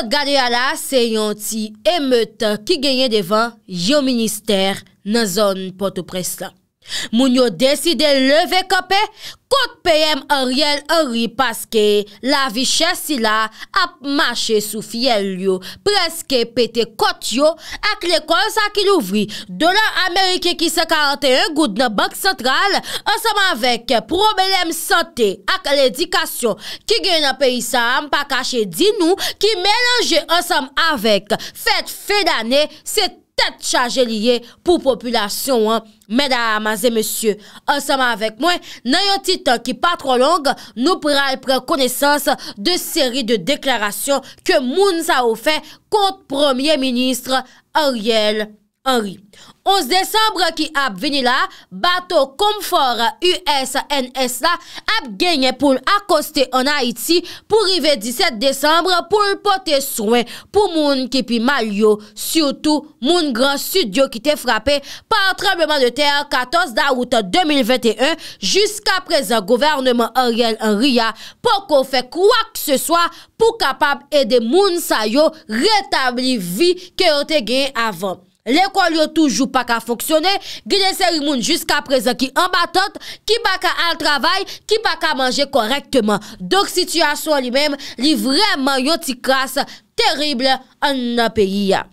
Sot gade ala se yon ti eme tan ki genyen devan yo minister nan zon potopres la. Moun yo deside leve kope, kote peyem a riel a ri paske la viches si la ap mache sou fiyel yo. Preske pete kote yo ak le kon sa ki louvri. Donan Amerike ki se 41 gout na bank sentral ansam avek problem sante ak ledikasyon ki gen a peyisa am pa kache di nou ki melanje ansam avek fete fedane se tante. tèt chagé liye pou populasyon. Mèdames et monsieurs, anseman avèk mwen, nè yon titan ki pa tro long, nou prèl prèk konesans de seri de deklarasyon ke moun sa ou fè kont premier ministre Ariel. 11 Desembre ki ap veni la, Bato Komfora USNS la ap genye pou l'akoste an Haiti pou rive 17 Desembre pou l'pote souen pou moun ki pi mal yo, surtout moun gran studio ki te frape par trebleman de ter 14 da out 2021 jusqu'aprezen gouvernement Ariel Ria pou ko fe kouak se soa pou kapap ede moun sayo retabli vi ke o te genye avan. Lè kwa li yo toujou pa ka foksyone, gilè se rimoun jisk aprezen ki an batot, ki pa ka al travay, ki pa ka manje korektman. Dok situasyon li mèm, li vreman yo ti kras terible an nan peyi ya.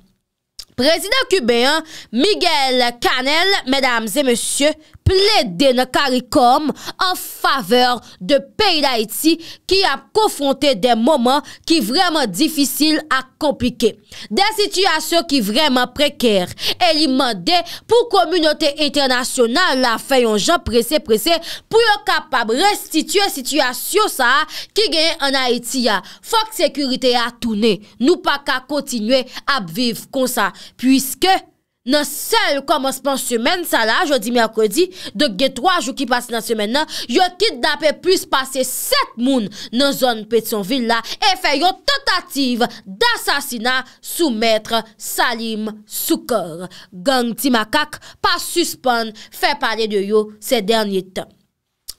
Prezident kubeyan Miguel Canel, mèdames et monsieux, Plede nan karikom an faveur de peyi l'Haiti ki ap konfronte den moman ki vreman difisil a komplike. Den situasyon ki vreman preker. El imande pou komunote internasyonan la feyon jan prese prese pou yo kapab restitue situasyon sa ki genye an Haitia. Fok sekurite a toune nou pa ka kontinue ap viv kon sa. Puiske... Nan sel komosman semen sa la, jodi mi akodi, de getwaj ou ki pas nan semen nan, yo kit dape plus pase set moun nan zon pet son villa e fe yo tentative dasasina sou metre salim sou kor. Gang ti makak pa suspon fe pale de yo se denye tan.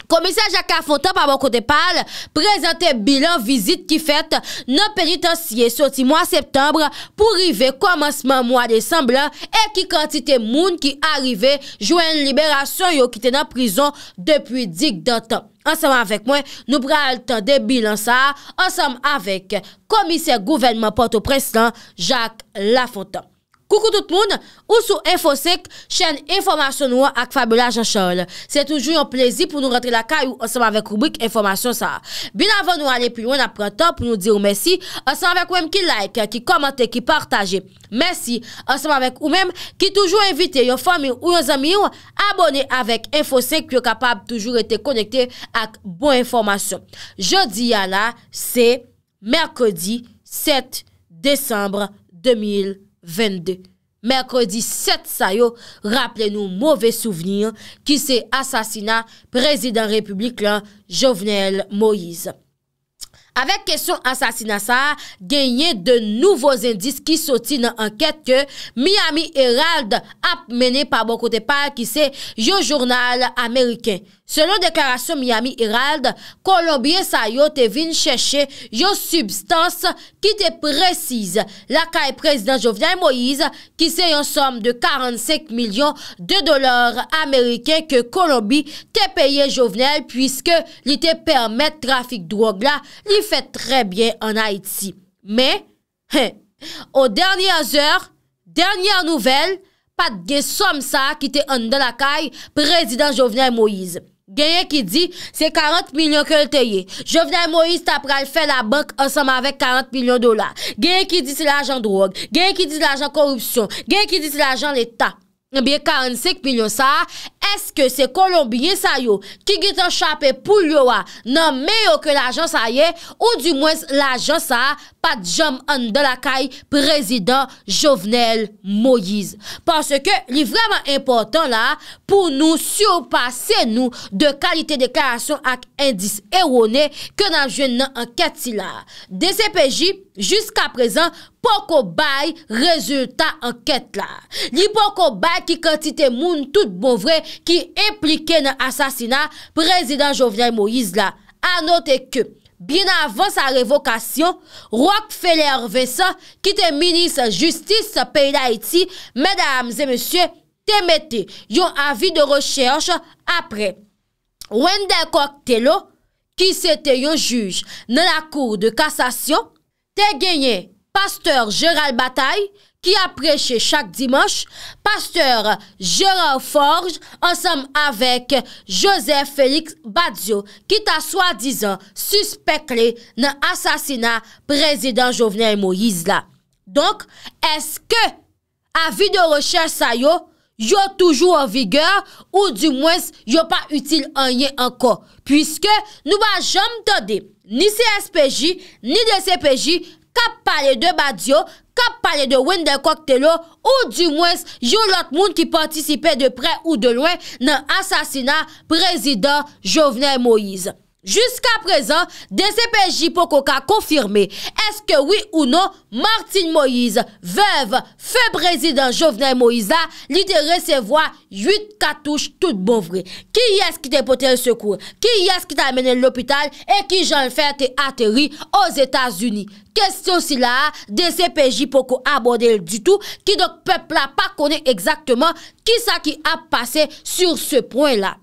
Komisyen Jacques Lafontan pa mwen kote pal, prezente bilan vizit ki fet nan peritansiye soti mwen septembre pou rive komansman mwen desemblan e ki kantite moun ki arive jwen liberasyon yo ki te nan prizon depuy dik datan. Ansem anvek mwen nou pral tan de bilan sa, ansem anvek Komisyen Gouvernement Porto Preslan Jacques Lafontan. Koukou tout moun, ou sou Infosek, chen informasyon nou ak Fabula Jean-Charles. Se toujou yon plezi pou nou rentre la kay ou ansem avèk rubrik informasyon sa. Bin avèk nou alèp yon aprentan pou nou di ou mèsi, ansem avèk ou mèm ki like, ki komante, ki partaje. Mèsi, ansem avèk ou mèm ki toujou evite yon fami ou yon zami yon abone avèk Infosek ki yo kapab toujou ete konekte ak bon informasyon. Je di ya la, se Merkodi 7 Desembre 2021. 22. Mercredi 7 sayo, rappele nou mouve souvenir ki se asasina prezident republik lan Jovenel Moïse. Avek kesyon asasina sa, genye de nouvo zendis ki soti nan anket ke Miami Herald ap mene pa mou bon kote pa ki se yo jurnal ameriken. Selon deklarasyon Miami Herald, Kolombi e sa yo te vin cheshe yo substans ki te presize. La kaye prezident Jovenel Moïse, ki se yon som de 45 milyon de dolar Ameriken ke Kolombi te peye Jovenel pwiske li te permette trafik drog la, li fe tre bien an Haiti. Me, o dernyan zor, dernyan nouvel, pat ge som sa ki te an dan la kaye prezident Jovenel Moïse. Genye ki di, se 40 milyon ke lteye. Je venè Moïse Tapral fè la bank ansam avè 40 milyon dolar. Genye ki di, se l'ajan drog. Genye ki di, se l'ajan korupsyon. Genye ki di, se l'ajan l'Etat. 45 milyon sa, eske se kolombiyen sa yo ki git an chapè pou lyo wa nan meyo ke la jan sa ye ou di mwens la jan sa pat jom an de la kay prezident Jovenel Moïse. Pase ke li vreman importan la pou nou siopase nou de kalite deklarasyon ak indis erwone ke nan jwen nan anketi la. De sepeji, jiska prezant pou... pokobay rezultat anket la. Li pokobay ki kantite moun tout bovre ki implike nan asasina prezident Jovian Moïse la. Anote ke, bin avans a revokasyon, Roquefeller Vessa, ki te minis justice peyla iti, medams e monsye, te mette yon avi de rechersh apre. Wende Kok Telo, ki se te yon juj nan la kou de kasasyon, te genye anket Pasteur Gérald Bataille ki apreche chak Dimanche, Pasteur Gérald Forge ansam avek Joseph Félix Badiou ki ta swa dizan suspekle nan asasina Prezident Jovenel Moïse la. Donk, eske avi de rechè sa yo yo toujou an vigor ou di mwes yo pa util anye anko pwiske nou ba jom dode ni CSPJ ni DCPJ kap pale de Badiou, kap pale de Wendel Koktelo ou di mwens joulot moun ki pwantisipe de pre ou de lwen nan asasina prezident Jovenel Moïse. Juska prezant, DCPJ Poko ka konfirme, eske oui ou nou, Martin Moïse, vev, febrezi dan Jovenel Moïsa, liderè se vwa 8 katouche tout bovré. Ki yè skite potè l'sekou, ki yè skite amene l'opital, e ki jan fè te atéri os Etats-Unis. Kèstyon si la ha, DCPJ Poko abode l du tout, ki dok pepla pa kone exactement ki sa ki ap pase sur se pouen la.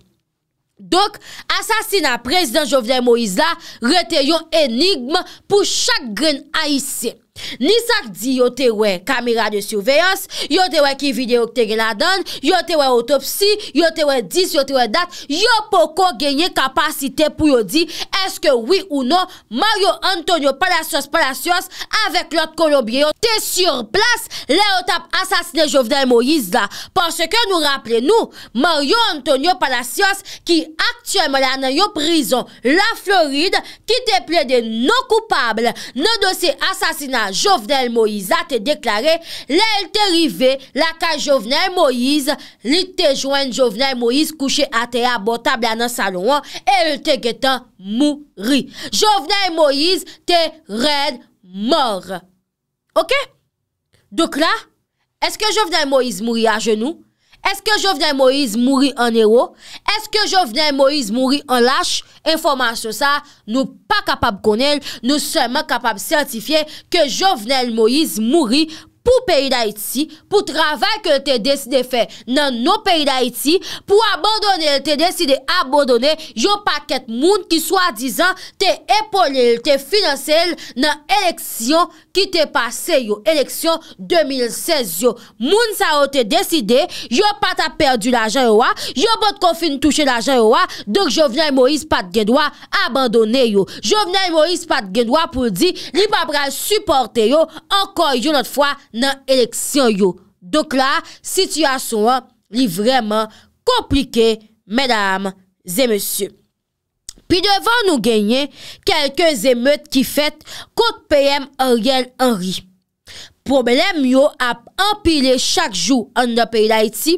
Dok, asasina prezident Jovian Moïse la rete yon enigme pou chak gen aisyen. Ni sak di yo te wè kamera de souveyans Yo te wè ki videyo ki te gen la don Yo te wè autopsi Yo te wè dis, yo te wè dat Yo poko genye kapasite pou yo di Eske wè ou nou Mario Antonio Palacios Palacios Avèk lot Kolombie yo te surplas Le yo tap asasine Jovenel Moïse la Por se ke nou rappele nou Mario Antonio Palacios Ki aktyem la nan yo prizon La Floride Ki te ple de nou koupable Nou dosi asasina Jovenel Moïse a te deklare Le el te rive la ka Jovenel Moïse Li te jwen Jovenel Moïse kouche a te abotable anan salouan E el te getan mouri Jovenel Moïse te ren mor Ok? Dok la, eske Jovenel Moïse mouri a genou? Est-ce que Jovenel Moïse mouri en héros? Est-ce que Jovenel Moïse mouri en lâche? Informant sou sa, nou pa kapab konel, nou seman kapab sertifiye ke Jovenel Moïse mouri pou peyi d'Haiti, pou travay ke l te deside fe nan nou peyi d'Haiti, pou abondone, l te deside abondone, yo paket moun ki swa dizan te epone l te finansel nan eleksyon ki te pase yo. Eleksyon 2016 yo. Moun sa o te deside, yo pata perdu la jen yo wa, yo bot konfin touche la jen yo wa, dok jo vnen Moïse Pat Gédoua abondone yo. Jo vnen Moïse Pat Gédoua pou di li papra supporte yo anko yo notfwa nan eleksyon yo. Dok la, sityasyon an li vreman komplike, medam, zemesye. Pi devan nou genye, kelken zemet ki fèt kote PM Ariel Henry. Problem yo ap empile chak jou an la peyi la iti,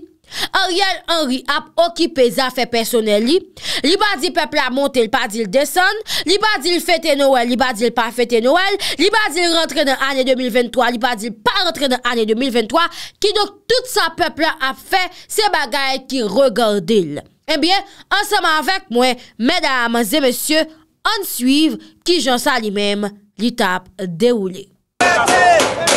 Ariel Henry ap okipè zafè personè li Li ba di peple ap monte l pa di l deson Li ba di l fète Noël, li ba di l pa fète Noël Li ba di l rentre nan anè 2023, li ba di l pa rentre nan anè 2023 Ki dok tout sa peple ap fè se bagay ki regardil En eh biè, ansèm anvek mwen, mèdames et mèsyè An suiv ki jansan li mèm li tap déwoulé Mèdames et mèsyè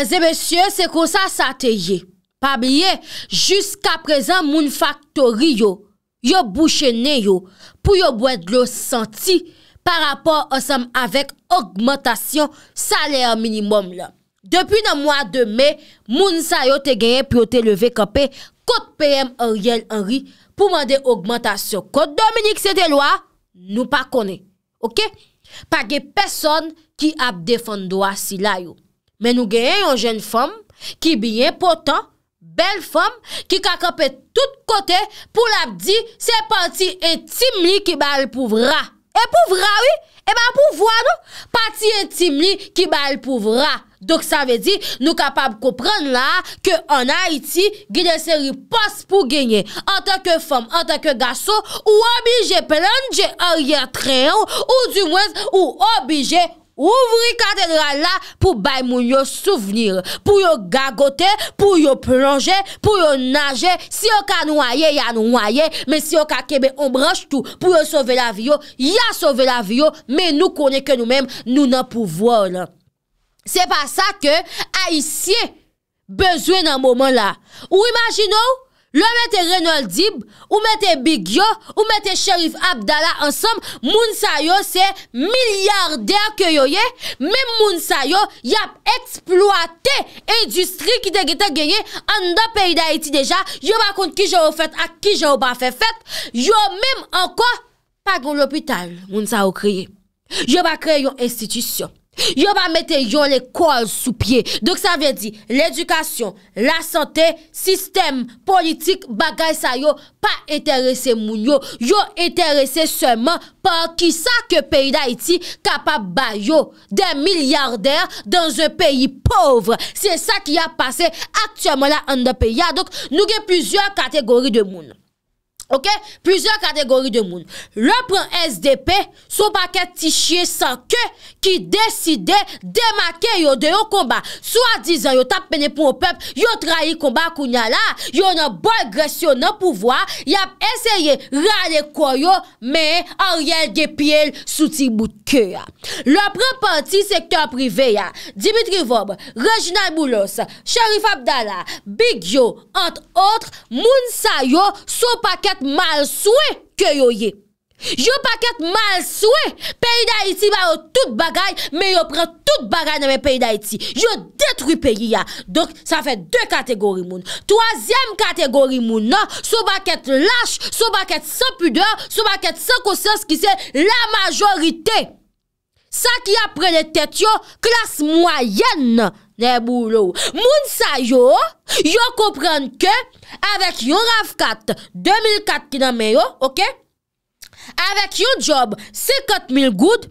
Se konsa sa te ye, pa biye, jiska prezan moun faktori yo, yo bouchene yo, pou yo bwèd lo santi par rapport ansem avèk augmentation salè minimum la. Depi nan mwa demè, moun sa yo te gèye pou yo te leve kapè kote PM Ariel Henry pou mandè augmentation kote Dominique Sédéloa, nou pa konè, ok? Pa gen peson ki ap defando a sila yo. Men nou genyen yon jen fom ki byen potan, bel fom, ki kakopet tout kote pou lap di se pati intim li ki bal pouvra. Epouvra oui? Eman eh pouvwa nou? Pati intim li ki bal pouvra. Dok sa ve di nou kapab koupren la ke an ha iti gine seri pos pou genyen. An tak ke fom, an tak ke gaso, ou obije pelanje ariya treyon, ou du mwes ou obije fom. Ou vri katedra la pou bay moun yo souvenir. Pou yo gagote, pou yo plonge, pou yo nage. Si yo ka nou aye, ya nou aye. Men si yo ka kebe, on branj tou. Pou yo sove la vyo, ya sove la vyo. Men nou konen ke nou men, nou nan pouvole. Se pa sa ke, a isye bezwen nan moumen la. Ou imagino ou? Lo mette Renold Dib, ou mette Bigyo, ou mette Sherif Abdallah. En som, mounsa yo se milyarder ke yo ye. Mem mounsa yo yap eksploate endustri ki te gete geye an da peyi da eti deja. Yo bakon ki je ou fet a ki je ou ba fe fet. Yo mem anko pagoun l'opital mounsa yo kreye. Yo bakreye yon institisyon. Yo pa mette yon lè koal sou pye, dok sa ven di lè edukasyon, la sante, sistem, politik, bagay sa yo pa eterese moun yo, yo eterese seman pa ki sa ke peyi da iti kapap ba yo den milyarder dan zè peyi povre, se sa ki a pase aktuèman la an de peyi ya, dok nou gen plusieurs kategori de moun. Ok, plusieurs catégories de monde Le prent SDP Son paquet tichier sans queue Qui décide de marquer Yo de yo kombat, soit disant Yo tapene pou ou pep, yo trahi kombat Kou nyala, yo nan bolgresse Yo nan pouvoi, yap eseye Rale kou yo, me Ariel Gepiel, souti bout queue Le prent parti Sector privé ya, Dimitri Vobre Reginald Moulos, Cherif Abdallah Big Yo, entre autres Moun Sayo, son paquet malswe ke yo ye yo paket malswe peyi da iti ba yo tout bagay me yo pre tout bagay nan peyi da iti yo detri peyi ya donk sa fe 2 kategori moun 3e kategori moun nan sou baket lache, sou baket sa pudeur, sou baket sa kosens ki se la majorite Sa ki apre le tet yo, klas mwayen ne boulou. Moun sa yo, yo komprende ke, avek yon ravkat, 2004 kiname yo, ok? Avek yon job, 50.000 goud,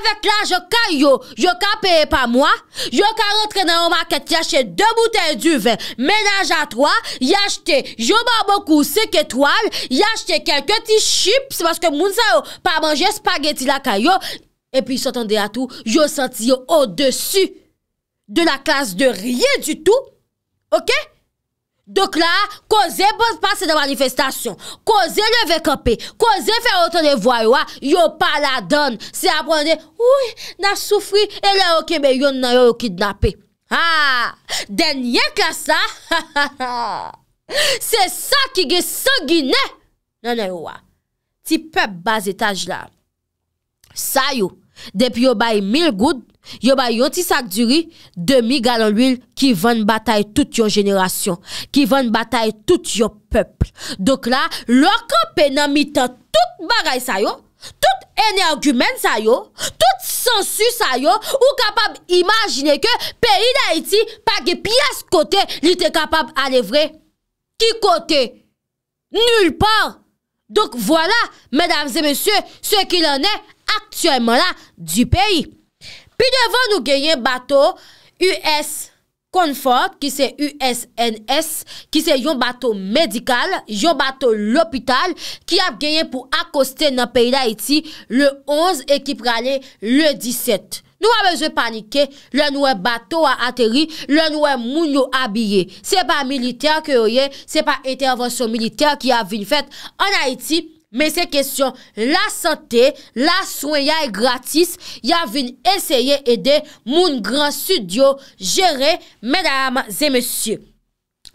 avek la, yo ka yo, yo ka peye pa mwa, yo ka rentre nan yon market, yache de mouten duve, menajatwa, yache te, yo mou mou kou sek etwal, yache te kelke ti chips, maske moun sa yo, pa manje spageti la ka yo, E pi s'entende atou, yo senti yo o desu de la kase de rye du tout. Ok? Dok bon la, koze boz passe de manifestasyon, koze levekope, koze fè otone voywa, yo pa la don. Se apwande, ouy, nan soufri, elè ok, men yon nan yo okidnape. Ha! Ah, Den ye kasa! Ah, ha! Ha! Ha! Se sa ki ge sangine! Nanen non, yo wa. Ah. Ti pep baz etaj la. Sa yo, Depi yo bayi mil goud, yo bayi yon ti sak duri, demi galon l'wil ki ven batay tout yon jenerasyon, ki ven batay tout yon pepl. Dok la, lor kampenam itan tout bagay sayo, tout energymen sayo, tout sensu sayo, ou kapab imajine ke peyi da iti pa ge piyes kote li te kapab alevre. Ki kote? Nul par! Dok vwala, medams e monsye, se ki l'anè, anè! Aktuèman la, di peyi. Pi devon nou genyen bato US Comfort, ki se USNS, ki se yon bato medikal, yon bato lopital, ki ap genyen pou akoste nan peyi l'Haiti le 11 ekip gane le 17. Nou a beze panike, lè nou e bato a ateri, lè nou e moun nou a biye. Se pa militer ke oyen, se pa intervensyon militer ki ap vin fèt an Haiti, Men se kesyon la sante, la swen ya e gratis, ya vin eseye ede moun gran sudyo jere men a yama zemesye.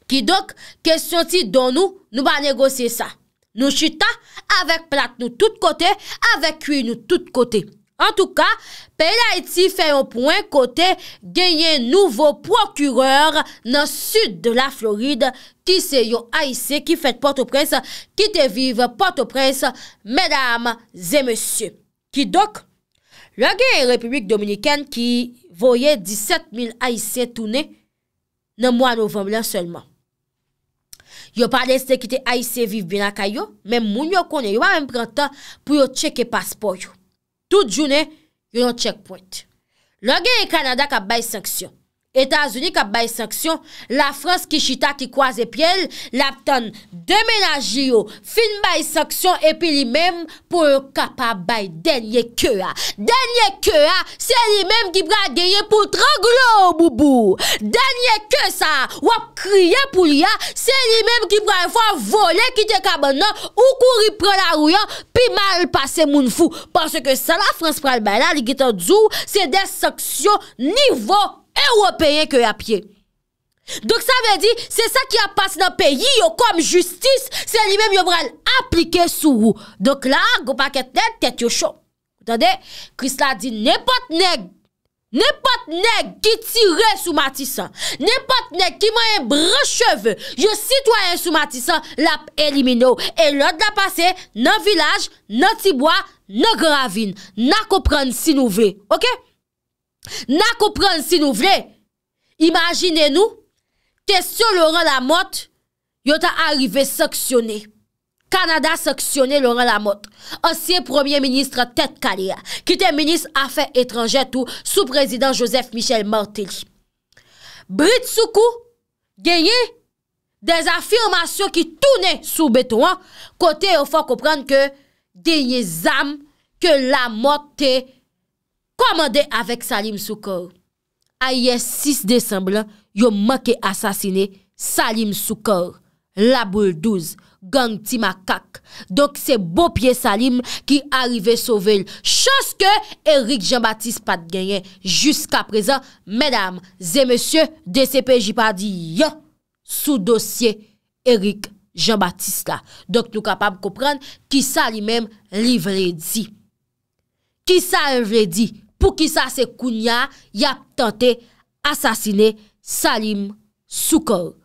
Ki dok kesyon ti don nou, nou ba negose sa. Nou chita avek plak nou tout kote, avek kwi nou tout kote. En tou ka, Pele Haïti fè yon pouen kote genye nouvo procureur nan sud de la Floride ki se yon Aïsè ki fèt Port-au-Prince, ki te vive Port-au-Prince, mèdame zè mèsyè. Ki dok, lò genye Republik Dominikèn ki voye 17.000 Aïsè toune nan mwa novemblen sèlman. Yo pa lèste ki te Aïsè vive binakay yo, mèm moun yo konen yo an mèm pranta pou yo cheke paspo yo. Tout jounen, you don't check point. Login yi Kanada ka bay seksyon. Etasouni kap bay seksyon, la frans ki chita ki kwaze pyele, lap ton demenaji yo, fin bay seksyon epi li menm pou kapabay denye ke a. Denye ke a, se li menm ki pran geye pou traglo ou boubou. Denye ke sa, wap kriya pou li a, se li menm ki pran fwa vole kite kabon nan, ou kouri pran la rouyan, pi mal pase moun fou. Pase ke sa la frans pran bay la li gita djou, se de seksyon nivou. wopenye ke apye. Dok sa ve di, se sa ki apas nan peyi yo kom justice, se li mem yo vrel aplike sou ou. Dok la, go paket net, tet yo chou. Otande, kris la di, nepot neg nepot neg ki tire sou matisan. Nepot neg ki mwenye bre cheve yo sitwayen sou matisan lap elimine ou. E lode la pase nan vilaj, nan tibwa, nan gravine, nan kopren si nou ve. Ok? Na koupren si nou vle, imagine nou, te sou Laurent Lamotte, yon ta arrive seksyonne. Kanada seksyonne Laurent Lamotte, ansye premier ministre tet kareya, ki te menis afe etranjet ou sou prezident Joseph Michel Martelly. Britsoukou genye des afirmasyon ki toune sou betouan, kote yo fò koupren ke denye zam ke Lamotte te genye. Kwa mande avek Salim Soukour? A ye 6 Desemblan, yo manke asasine Salim Soukour, la boule 12, gang Timakak. Dok se bopye Salim ki arrive sovel. Chos ke Erik Jean-Baptiste Patgenyen. Juska prezan, medam, zè monsye, DCP jipa di yo, sou dosye Erik Jean-Baptiste la. Dok nou kapab koupran, ki sa li menm li vredi. Ki sa li vredi, Pou ki sa se kounya yap tante asasine Salim Soukou?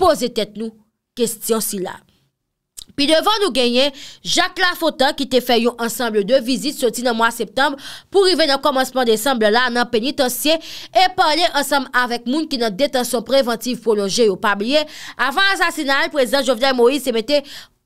Poze tet nou kestyon silam. Pi devan nou genye, Jacques Lafautin ki te fè yon ansamble de vizit soti nan mwa septembe pou rive nan komansman desamble la nan penitensye e pale ansamble avèk moun ki nan detansyon preventive pou lonje yon pabliye. Avan ansasinal, Prezident Jovian Moïse se mette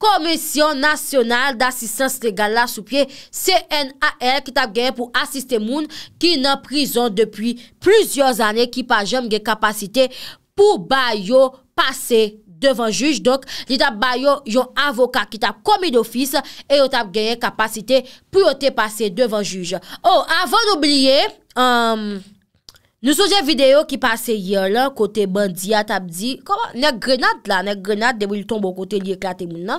Komisyon Nasional d'Assistance Legal la sou pie CNAR ki tap genye pou asiste moun ki nan prizon depi plizyon zanè ki pa jom gen kapasite pou bay yo pase. devan juj, dok li tap bayo yon avoka ki tap komi dofis e yo tap genye kapasite pou yo te pase devan juj. Oh, avan oubliye, nou souje video ki pase yon la, kote bandiya, tap di, koma, nek grenad la, nek grenad, debo li tombo kote li eklate moun la,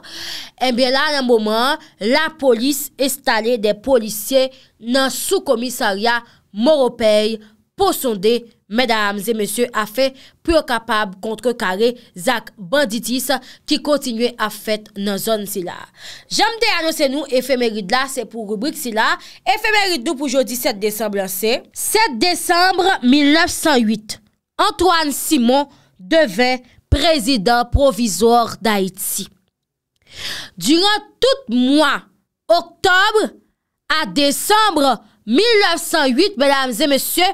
enbya la nan mouman, la polis estale de polisye nan sou komisaria moropey pou sonde lakman. Mèdames et mèsyè a fè Pyo kapab kontre kare Zak Banditis Ki kontinuè a fèt nan zon si la Jamde anonsè nou efèmèrid la Se pou rubrik si la Efèmèrid nou pou jodi 7 désemblè se 7 désemblè 1908 Antoine Simon Devè prezident provizor Daïti Durant tout mò Oktober A désemblè 1908 Mèdames et mèsyè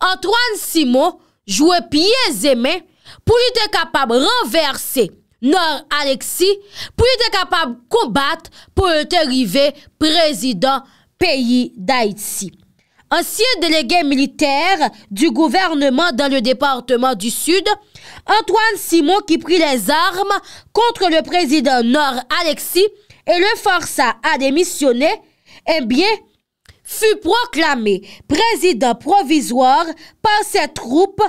Antoine Simon jouait pieds et mains pour être capable de renverser Nord Alexis, pour être capable de combattre pour être arrivé président pays d'Haïti. Ancien délégué militaire du gouvernement dans le département du Sud, Antoine Simon qui prit les armes contre le président Nord Alexis et le força à démissionner, eh bien, fut proclamé président provisoire par ses troupes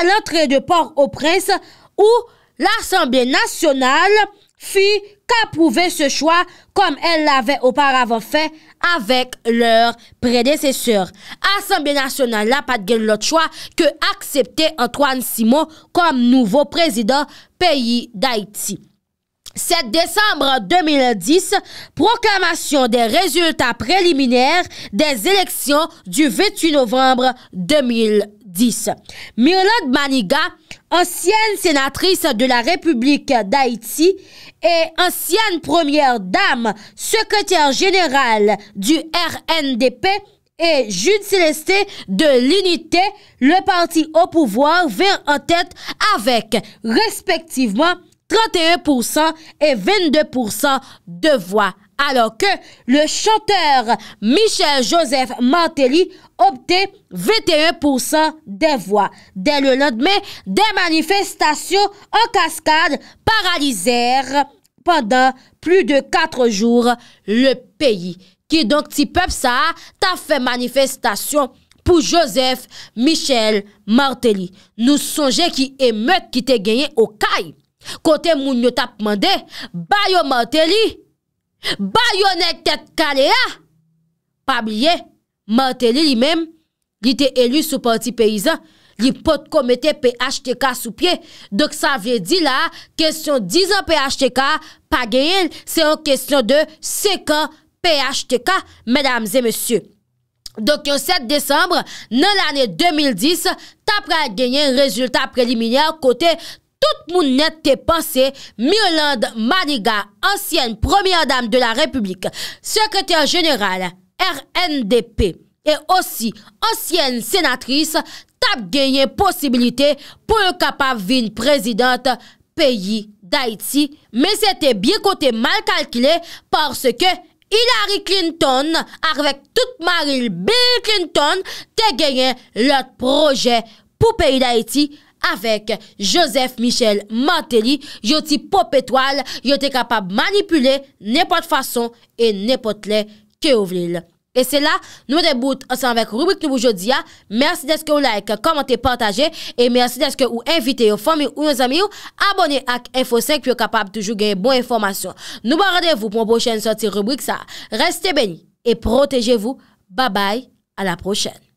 à l'entrée de Port-au-Prince où l'Assemblée nationale fit qu'approuver ce choix comme elle l'avait auparavant fait avec leurs prédécesseurs. Assemblée nationale n'a pas de l'autre choix que accepter Antoine Simon comme nouveau président pays d'Haïti. 7 décembre 2010, proclamation des résultats préliminaires des élections du 28 novembre 2010. Mirlande Maniga, ancienne sénatrice de la République d'Haïti et ancienne première dame, secrétaire générale du RNDP, et Jude Célesté de l'Unité, le parti au pouvoir, vient en tête avec respectivement 31% et 22% de voix. Alors que le chanteur Michel-Joseph Martelly opte 21% de voix. Dès le lendemè, des manifestations en cascade paralysèrent pendant plus de 4 jours le pays. Qui donc, si peuple ça a, t'a fait manifestation pour Joseph-Michel Martelly. Nous songez qui est meuf qui t'a gagné au caille. Kote moun yo tap mande, ba yo mante li? Ba yo netet kale ya? Pa blye, mante li li mem? Li te elu sou parti peyizan, li pot komete PHTK sou pie. Dok sa vye di la, kesyon 10 an PHTK, pa genyen, se an kesyon 2, 5 an PHTK, medamze monsye. Dok yo 7 Desembre nan l ane 2010, tap ray genyen rezultat preliminyan kote... Tout moun net te panse, Myolande Maniga, ansyen premier dame de la republik, sekreter general, RNDP, et aussi ansyen senatrice, tap genyen posibilite pou le kapav vin prezident peyi d'Haïti, men se te bie kote mal kalkile, porske Hillary Clinton, arvek tout maril Bill Clinton, te genyen lot proje pou peyi d'Haïti, avèk Josef Michel Manteli, yoti pop etwal, yoti kapab manipule, nepot fason, e nepot le keovril. E se la, nou de bout, ansan avèk rubrik nou bou jodia, mersi deske ou like, komante, pantaje, e mersi deske ou invite, ou fomil ou yon zami ou, abone ak Info 5, pi yo kapab toujou gen bon informasyon. Nou ba radevou pou moun bò chen soti rubrik sa. Restè beni, e protejevou. Ba bay, a la prochen.